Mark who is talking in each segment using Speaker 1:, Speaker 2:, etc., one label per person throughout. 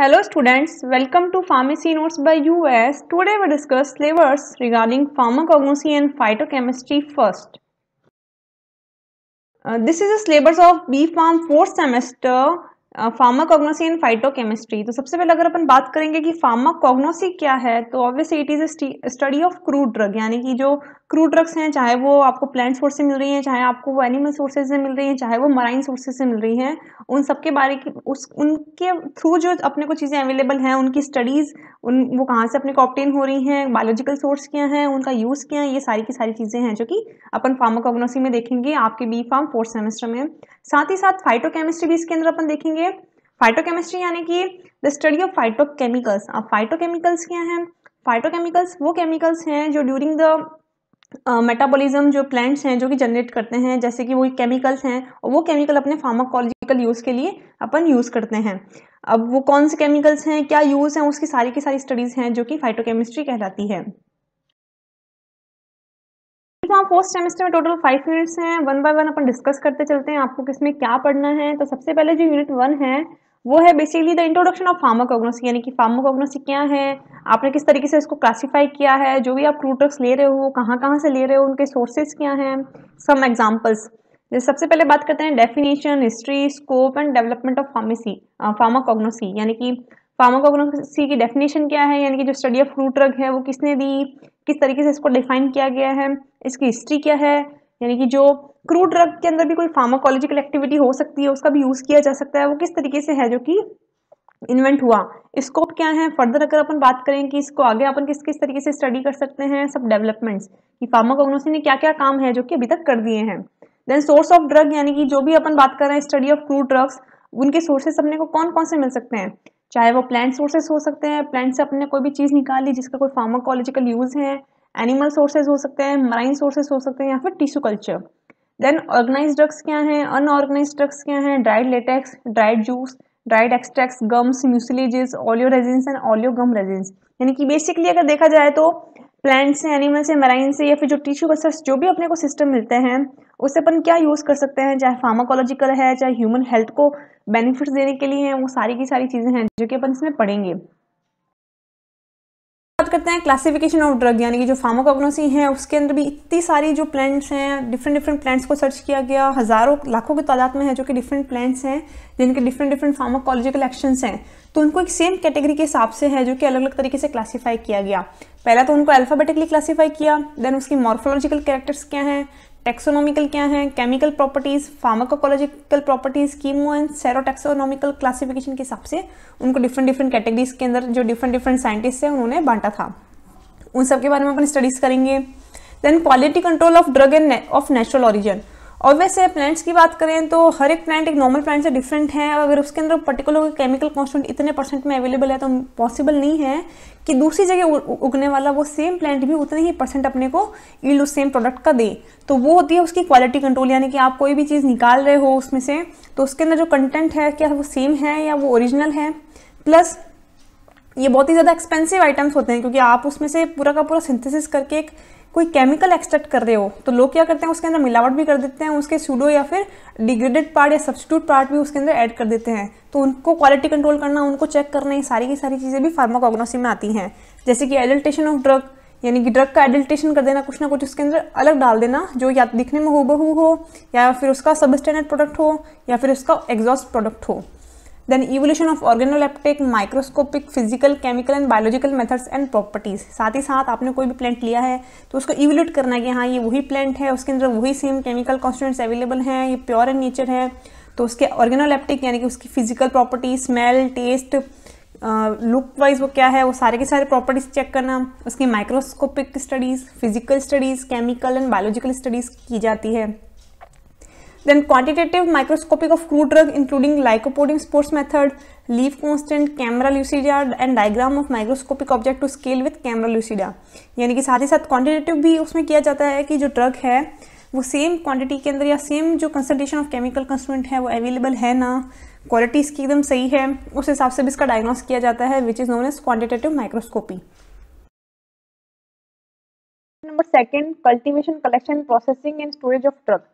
Speaker 1: Hello students welcome to pharmacy notes by us today we discuss flavours regarding pharmacognosy and phytochemistry first this is syllabus of B pharm fourth semester pharmacognosy and phytochemistry तो सबसे पहले अगर अपन बात करेंगे कि फार्माकोगनोसी क्या है तो obviously it is a study of crude drug यानी कि जो क्रूड ड्रग्स हैं चाहे वो आपको प्लांट सोर्स से मिल रही हैं चाहे आपको वो एनिमल सोर्सेज से मिल रही हैं चाहे वो मराइन सोर्सेज से मिल रही हैं उन सब के बारे की उस उनके थ्रू जो अपने को चीज़ें अवेलेबल हैं उनकी स्टडीज़ उन वो कहाँ से अपने को ऑप्टेन हो रही हैं बायोलॉजिकल सोर्स क्या हैं उनका यूज़ क्या है ये सारी की सारी चीज़ें हैं जो कि अपन फार्माकोग्नोसी में देखेंगे आपके बी फार्म फोर्थ सेमेस्टर में साथ ही साथ फाइटोकेमिस्ट्री भी इसके अंदर अपन देखेंगे फाइटोकेमिस्ट्री यानी कि द स्टडी ऑफ फाइटोकेमिकल्स अब फाइटोकेमिकल्स क्या हैं फाइटोकेमिकल्स वो केमिकल्स हैं जो ड्यूरिंग द मेटाबॉलिज्म जो प्लांट्स हैं जो कि जनरेट करते हैं जैसे कि वो केमिकल्स हैं और वो केमिकल अपने फार्माकोलॉजिकल यूज़ के लिए अपन यूज़ करते हैं अब वो कौन से केमिकल्स हैं क्या यूज़ हैं उसकी सारी की सारी स्टडीज़ हैं जो कि फाइटोकेमिस्ट्री कहलाती है फोर्थ तो सेमेस्टर में टोटल फाइव यूनिट्स हैं वन बाय वन अपन डिस्कस करते चलते हैं आपको किसमें क्या पढ़ना है तो सबसे पहले जो यूनिट वन है वो है basically the introduction of pharmacognosy यानी कि फार्माकोग्नोसी क्या है आपने किस तरीके से इसको क्लासिफाई किया है जो भी आप प्रोडक्ट्स ड्रग्स ले रहे हो कहाँ कहाँ से ले रहे हो उनके सोर्सेज क्या हैं सम एग्जाम्पल्स जैसे सबसे पहले बात करते हैं definition history scope and development of pharmacy pharmacognosy यानी कि फार्माकोग्नोसी की डेफिनेशन क्या है यानी कि जो स्टडी ऑफ फ्रूट ड्रग है वो किसने दी किस तरीके से इसको डिफाइन किया गया है इसकी हिस्ट्री क्या है यानी कि जो क्रूड ड्रग के अंदर भी कोई फार्माकोलॉजिकल एक्टिविटी हो सकती है उसका भी यूज़ किया जा सकता है वो किस तरीके से है जो कि इन्वेंट हुआ स्कोप क्या है फर्दर अगर अपन बात करें कि इसको आगे अपन किस किस तरीके से स्टडी कर सकते हैं सब डेवलपमेंट्स कि फार्माकोग्नोसी ने क्या क्या काम है जो कि अभी तक कर दिए हैं देन सोर्स ऑफ ड्रग यानी कि जो भी अपन बात कर रहे हैं स्टडी ऑफ क्रूड ड्रग्स उनके सोर्सेस अपने को कौन कौन से मिल सकते हैं चाहे वो प्लांट सोर्सेस हो सकते हैं प्लांट से अपने कोई भी चीज़ निकाल ली जिसका कोई फार्माकोलॉजिकल यूज़ है एनिमल सोर्सेज हो सकते हैं मराइन सोर्सेज हो सकते हैं या फिर tissue culture then organize drugs क्या हैं अनऑर्गेनाइज ड्रग्स क्या हैं dried latex dried juice dried extracts gums mucilages oleo resins and oleo gum resins यानी कि बेसिकली अगर देखा जाए तो प्लांट्स से एनिमल से मराइन से या फिर जो टिश्यू कल्चर जो भी अपने को सिस्टम मिलते हैं उसे अपन क्या यूज़ कर सकते हैं चाहे फार्माकोलॉजिकल है चाहे ह्यूमन हेल्थ को बेनिफिट्स देने के लिए हैं वो सारी की सारी चीज़ें हैं जो कि अपन इसमें पढ़ेंगे बात करते हैं क्लासिफिकेशन ऑफ ड्रग यानी कि जो फार्माकोग्नोसी है उसके अंदर भी इतनी सारी जो प्लांट्स हैं डिफरेंट डिफरेंट प्लांट्स को सर्च किया गया हज़ारों लाखों की तादाद में है जो कि डिफरेंट प्लांट्स हैं जिनके डिफरेंट डिफरेंट फार्माकोलॉजिकल एक्शंस हैं तो उनको एक सेम कैटेगरी के हिसाब से है जो कि अलग अलग तरीके से क्लासीफाई किया गया पहला तो उनको अल्फ़ाबेटिकली क्लासीफाई किया देन उसकी मॉर्फोलॉजिकल कैरेक्टर्स क्या हैं टेक्सोनॉमिकल क्या हैं chemical properties pharmacological properties chemo and serotaxonomical classification के हिसाब से उनको डिफरेंट डिफरेंट कैटेगरीज के अंदर जो डिफरेंट डिफरेंट साइंटिस्ट हैं उन्होंने बांटा था उन सब के बारे में अपन स्टडीज़ करेंगे then quality control of drug and of natural origin और वैसे प्लांट्स की बात करें तो हर एक प्लांट एक नॉर्मल प्लांट से डिफरेंट है अगर उसके अंदर पर्टिकुलर केमिकल कॉन्स्टेंट इतने परसेंट में अवेलेबल है तो पॉसिबल नहीं है कि दूसरी जगह उगने वाला वो सेम प्लांट भी उतने ही परसेंट अपने को ईल्ड उस सेम प्रोडक्ट का दे तो वो होती है उसकी क्वालिटी कंट्रोल यानी कि आप कोई भी चीज़ निकाल रहे हो उसमें से तो उसके अंदर जो कंटेंट है क्या वो सेम है या वो ओरिजिनल है प्लस ये बहुत ही ज़्यादा एक्सपेंसिव आइटम्स होते हैं क्योंकि आप उसमें से पूरा का पूरा सिंथेसिस करके एक कोई केमिकल एक्सट्रैक्ट कर रहे हो तो लोग क्या करते हैं उसके अंदर मिलावट भी कर देते हैं उसके सूडो या फिर डिग्रेडेड पार्ट या सब्सिट्यूट पार्ट भी उसके अंदर ऐड कर देते हैं तो उनको क्वालिटी कंट्रोल करना उनको चेक करना ये सारी की सारी चीज़ें भी फार्माकोग्नोसी में आती हैं जैसे कि एडल्टेशन ऑफ ड्रग यानी कि ड्रग का एडल्टेशन कर देना कुछ ना कुछ उसके अंदर अलग डाल देना जो या दिखने में हूबहू हो या फिर उसका सब स्टैंडर्ड प्रोडक्ट हो या फिर उसका एग्जॉस्ट प्रोडक्ट हो then evolution of organoleptic microscopic physical chemical and biological methods and properties साथ ही साथ आपने कोई भी प्लांट लिया है तो उसको इवोल्यूट करना है कि हाँ ये वही प्लांट है उसके अंदर वही सेम केमिकल कॉन्स्टेंट्स अवेलेबल हैं ये प्योर इन नेचर है तो उसके ऑर्गेनोलेप्टिक यानी कि उसकी physical property smell taste look wise वो क्या है वो सारे के सारे प्रॉपर्टीज चेक करना उसकी microscopic studies physical studies chemical and biological studies की जाती है then quantitative microscopic of crude drug including lycopodium spore method leaf constant camera lucida and diagram of microscopic object to scale with camera lucida यानी कि साथ ही साथ quantitative भी उसमें किया जाता है कि जो ड्रग है वो सेम क्वांटिटी के अंदर या सेम जो कंसनट्रेशन ऑफ केमिकल कंस्टेंट है वो अवेलेबल है ना क्वालिटी इसकी एकदम सही है उस हिसाब से भी इसका डायग्नोस किया जाता है which is known as quantitative microscopy number second cultivation collection processing and storage of drug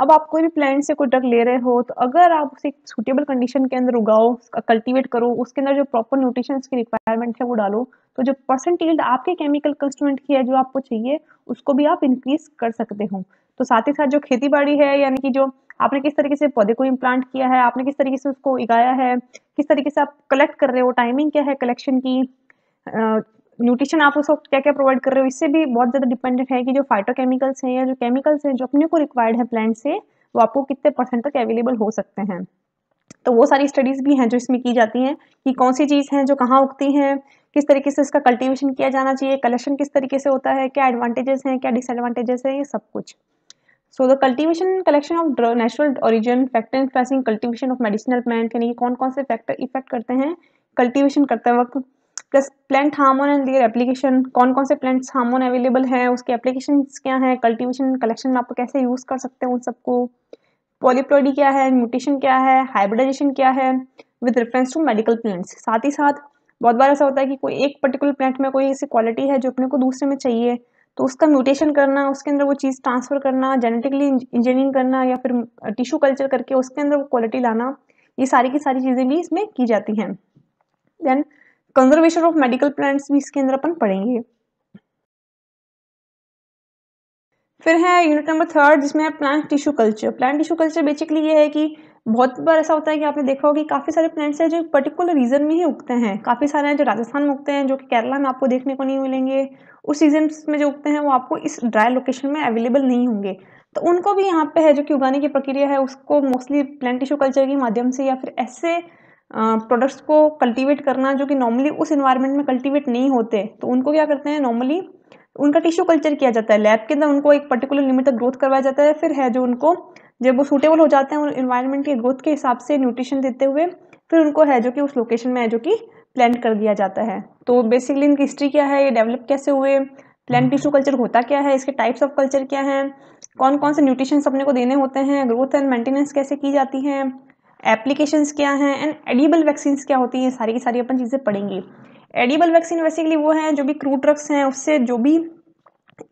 Speaker 1: अब आप कोई भी प्लांट से कोई ड्रग ले रहे हो तो अगर आप उसे सूटेबल कंडीशन के अंदर उगाओ कल्टीवेट करो उसके अंदर जो प्रॉपर न्यूट्रिशन की रिक्वायरमेंट है वो डालो तो जो परसेंट आपके केमिकल कंस्टूमेंट की है जो आपको चाहिए उसको भी आप इंक्रीज कर सकते हो तो साथ ही साथ जो खेती बाड़ी है यानी कि जो आपने किस तरीके से पौधे को इम्प्लांट किया है आपने किस तरीके से उसको उगाया है किस तरीके से आप कलेक्ट कर रहे हो टाइमिंग क्या है कलेक्शन की न्यूट्रिशन आप उसको क्या क्या प्रोवाइड कर रहे हो इससे भी बहुत ज़्यादा डिपेंडेंट है कि जो फाइटोकेमिकल्स हैं या जो केमिकल्स हैं जो अपने को रिक्वायर्ड है प्लांट से वो आपको कितने परसेंट तक अवेलेबल हो सकते हैं तो वो सारी स्टडीज़ भी हैं जो इसमें की जाती हैं कि कौन सी चीज़ हैं जो कहाँ उगती हैं किस तरीके से इसका कल्टिवेशन किया जाना चाहिए कलेक्शन किस तरीके से होता है क्या एडवांटेजेस हैं क्या डिसएडवांटेजेस हैं ये सब कुछ so the cultivation collection of natural origin factor influencing cultivation of medicinal plant यानी कि कौन कौन से फैक्टर इफेक्ट करते हैं कल्टिवेशन करते वक्त plus plant hormone and their application कौन कौन से प्लांट्स हार्मोन अवेलेबल हैं उसके एप्लीकेशन क्या हैं कल्टीवेशन कलेक्शन में आप कैसे यूज़ कर सकते हैं उन सबको पॉलीप्लॉडी क्या है म्यूटेशन क्या है हाइब्रिडाइजेशन क्या है with reference to medical plants साथ ही साथ बहुत बार ऐसा होता है कि कोई एक पर्टिकुलर प्लांट में कोई ऐसी क्वालिटी है जो अपने को दूसरे में चाहिए तो उसका म्यूटेशन करना उसके अंदर वो चीज़ ट्रांसफ़र करना जेनेटिकली इंजीनियरिंग करना या फिर टिश्यू कल्चर करके उसके अंदर वो क्वालिटी लाना ये सारी की सारी चीज़ें भी इसमें की जाती हैं then conservation of medical plants भी इसके अंदर अपन पढ़ेंगे फिर है यूनिट नंबर थर्ड जिसमें है plant tissue culture plant tissue culture basically ये है कि बहुत बार ऐसा होता है कि आपने देखा होगा कि काफ़ी सारे प्लांट्स हैं जो पर्टिकुलर रीजन में ही उगते हैं काफ़ी सारे हैं जो राजस्थान में उगते हैं जो कि केरला में आपको देखने को नहीं मिलेंगे उस सीजन में जो उगते हैं वो आपको इस ड्राई लोकेशन में अवेलेबल नहीं होंगे तो उनको भी यहाँ पे है जो कि उगाने की प्रक्रिया है उसको मोस्टली प्लांट टिश्यू कल्चर के माध्यम से या फिर ऐसे प्रोडक्ट्स को कल्टीवेट करना जो कि नॉर्मली उस इन्वायरमेंट में कल्टीवेट नहीं होते तो उनको क्या करते हैं नॉर्मली उनका टिश्यू कल्चर किया जाता है लैब के अंदर उनको एक पर्टिकुलर लिमिट तक ग्रोथ करवाया जाता है फिर है जो उनको जब वो सूटेबल हो जाते हैं उन इन्वायरमेंट के ग्रोथ के हिसाब से न्यूट्रिशन देते हुए फिर उनको है जो कि उस लोकेशन में है जो कि प्लांट कर दिया जाता है तो बेसिकली इनकी हिस्ट्री क्या है ये डेवलप कैसे हुए प्लांट टिश्यू कल्चर होता क्या है इसके टाइप्स ऑफ कल्चर क्या हैं कौन कौन से न्यूट्रिशंस अपने को देने होते हैं ग्रोथ एंड मेंटेनेंस कैसे की जाती है एप्लीकेशंस क्या हैं एंड एडिबल वैक्सीन क्या होती हैं सारी की सारी अपन चीज़ें पढ़ेंगे एडिबल वैक्सीन बेसिकली वो हैं जो भी क्रूड ड्रग्स हैं उससे जो भी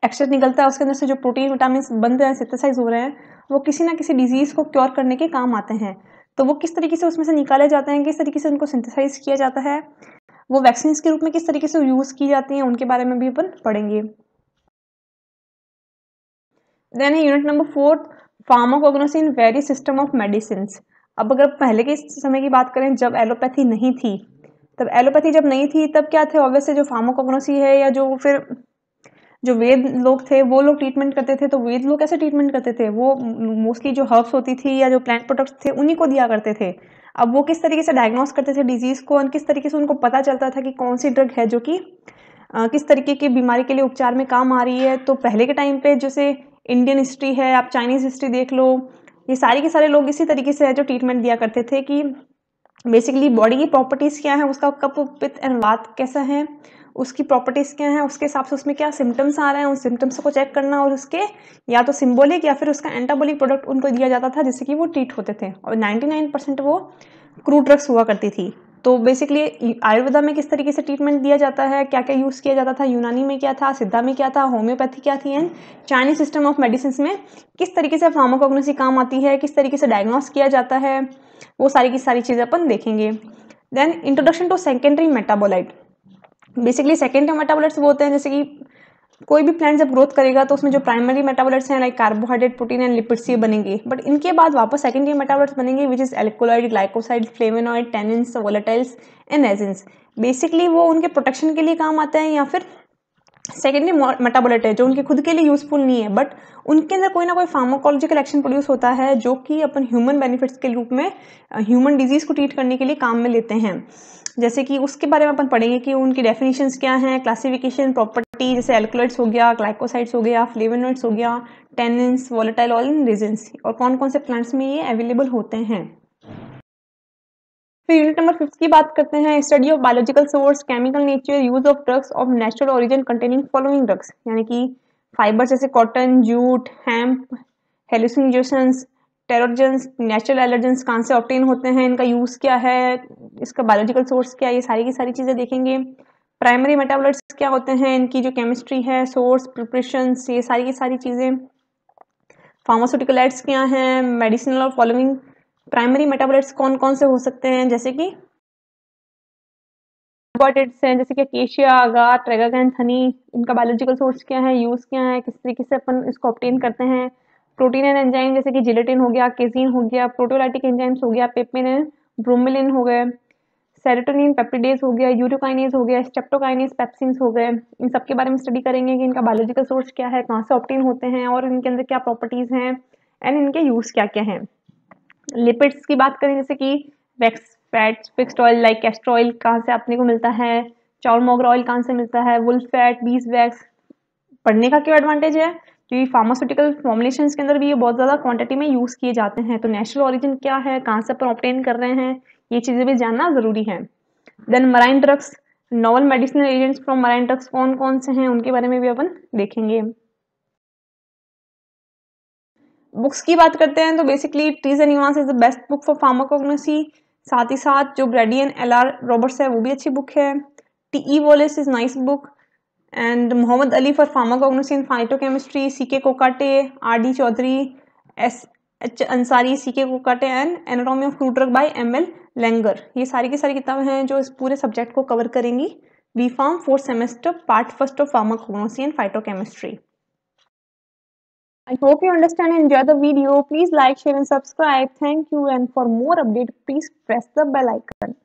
Speaker 1: एक्सट्रेस निकलता है उसके अंदर से जो प्रोटीन विटामिन बन रहे हैं सिंथेसाइज हो रहे हैं वो किसी ना किसी डिजीज़ को क्योर करने के काम आते हैं तो वो किस तरीके से उसमें से निकाले जाते हैं किस तरीके से उनको सिंथेसाइज किया जाता है वो वैक्सीन के रूप में किस तरीके से यूज़ की जाती हैं उनके बारे में भी अपन पढ़ेंगे देन है unit number fourth pharmacognosy in very system of medicine अब अगर पहले के समय की बात करें जब एलोपैथी नहीं थी तब एलोपैथी जब नहीं थी तब क्या थे ऑब्वियसली जो फार्मोकोग्नोसी है या जो फिर जो वेद लोग थे वो लोग ट्रीटमेंट करते थे तो वेद लोग कैसे ट्रीटमेंट करते थे वो मोस्टली जो हर्ब्स होती थी या जो प्लांट प्रोडक्ट्स थे उन्हीं को दिया करते थे अब वो किस तरीके से डायग्नोस करते थे डिजीज़ को और किस तरीके से उनको पता चलता था कि कौन सी ड्रग है जो कि किस तरीके की बीमारी के लिए उपचार में काम आ रही है तो पहले के टाइम पे जैसे इंडियन हिस्ट्री है आप चाइनीज़ हिस्ट्री देख लो ये सारे के सारे लोग इसी तरीके से जो ट्रीटमेंट दिया करते थे कि बेसिकली बॉडी की प्रॉपर्टीज़ क्या हैं उसका कप पित्त एंड वात कैसा है उसकी प्रॉपर्टीज़ क्या हैं उसके हिसाब से उसमें क्या सिम्टम्स आ रहे हैं उन सिम्टम्स को चेक करना और उसके या तो सिम्बोलिक या फिर उसका एंटाबोलिक प्रोडक्ट उनको दिया जाता था जिससे कि वो ट्रीट होते थे और 99 परसेंट वो क्रू ड्रग्स हुआ करती थी तो बेसिकली आयुर्वेदा में किस तरीके से ट्रीटमेंट दिया जाता है क्या क्या यूज़ किया जाता था यूनानी में क्या था सिद्धा में क्या था होम्योपैथी क्या थी and Chinese system of medicine में किस तरीके से फार्माकोग्नोसी काम आती है किस तरीके से डायग्नोस किया जाता है वो सारी की सारी चीज़ें अपन देखेंगे then introduction to secondary metabolite basically secondary metabolites वो होते हैं जैसे कि कोई भी प्लांट जब ग्रोथ करेगा तो उसमें जो प्राइमरी मेटाबोलाइट्स हैं like carbohydrate protein and lipids ये बनेंगे बट इनके बाद वापस सेकेंडरी मेटाबोलाइट्स बनेंगे which is alkaloid glycoside flavonoid tannins volatiles and agents basically वो उनके प्रोटेक्शन के लिए काम आता है या फिर सेकेंडरी मेटाबोलाइट है जो उनके खुद के लिए यूजफुल नहीं है बट उनके अंदर कोई ना कोई फार्माकोलॉजिकल एक्शन प्रोड्यूस होता है जो कि अपन ह्यूमन बेनिफिट्स के रूप में ह्यूमन डिजीज़ को ट्रीट करने के लिए काम में लेते हैं जैसे कि उसके बारे में अपन पढ़ेंगे कि उनकी डेफिनेशंस क्या हैं क्लासिफिकेशन प्रॉपर प्रॉपर्टी जैसे एल्कोलाइड्स हो गया ग्लाइकोसाइड्स हो गया फ्लेवोनोइड्स हो गया tannins volatile all in resins और कौन कौन से प्लांट्स में ये अवेलेबल होते हैं फिर यूनिट नंबर फिफ्थ की बात करते हैं study of biological source chemical nature use of drugs of natural origin containing following drugs यानी कि फाइबर जैसे cotton jute hemp hallucinations teratogens natural allergens कहाँ से ऑप्टेन होते हैं इनका यूज़ क्या है इसका बायोलॉजिकल सोर्स क्या है ये सारी की सारी चीज़ें देखेंगे प्राइमरी मेटाबोलाइट्स क्या होते हैं इनकी जो केमिस्ट्री है सोर्स प्रिपरेशन ये सारी की सारी चीज़ें फार्मास्यूटिकलाइट्स क्या हैं मेडिसिनल और फॉलोइंग प्राइमरी मेटाबोलाइट्स कौन कौन से हो सकते हैं जैसे कि इम्पॉर्टेंट्स हैं जैसे कि केशिया आगा ट्रेगागैंस हनी इनका बायोलॉजिकल सोर्स क्या है यूज़ क्या है किस तरीके से अपन इसको ऑप्टेन करते हैं प्रोटीन एंड एंजाइम जैसे कि जिलेटिन हो गया केजीन हो गया प्रोटोलाइटिक एंजाइम्स हो गया पेपमिन ब्रोमिलिन हो गए सेरेटोनिन पेप्टिडेज हो गया यूरोकाइनेज हो गया स्टेप्टोकाइनेज पेप्सिन्स हो गए इन सब के बारे में स्टडी करेंगे कि इनका बायोलॉजिकल सोर्स क्या है कहाँ से ऑप्टेन होते हैं और इनके अंदर क्या प्रॉपर्टीज़ हैं एंड इनके यूज़ क्या क्या हैं लिपिड्स की बात करें जैसे कि wax fats fixed oil like castor oil कहाँ से अपने को मिलता है मोगरा ऑयल कहाँ से मिलता है वुल्फ फैट बीस वैक्स पढ़ने का क्या एडवांटेज है क्योंकि फार्मास्यूटिकल फॉर्मुलेशन के अंदर भी ये बहुत ज़्यादा क्वांटिटी में यूज़ किए जाते हैं तो नेचुरल ऑरिजिन क्या है कहाँ से अपन ऑप्टेन कर रहे हैं ये चीज़ें भी जानना ज़रूरी है then marine drugs novel medicinal agents from marine drugs कौन कौन से हैं उनके बारे में भी अपन देखेंगे बुक्स की बात करते हैं तो basically Trease and is the best book for pharmacognosy साथ ही साथ जो ब्रेडियन एल आर रॉबर्ट्स है वो भी अच्छी बुक है T E Wallis is nice book and Mohammad Ali for pharmacognosy in phytochemistry C K Kokate R D Chaudhary S Ansari C K Kokate and anatomy of flu drug by M L Langer ये सारी की सारी किताबें हैं जो इस पूरे सब्जेक्ट को कवर करेंगी B pharm fourth semester part first of pharmacognosy and phytochemistry I hope you understand and enjoy the video. Please like, share and subscribe. Thank you and for more update, please press the bell icon.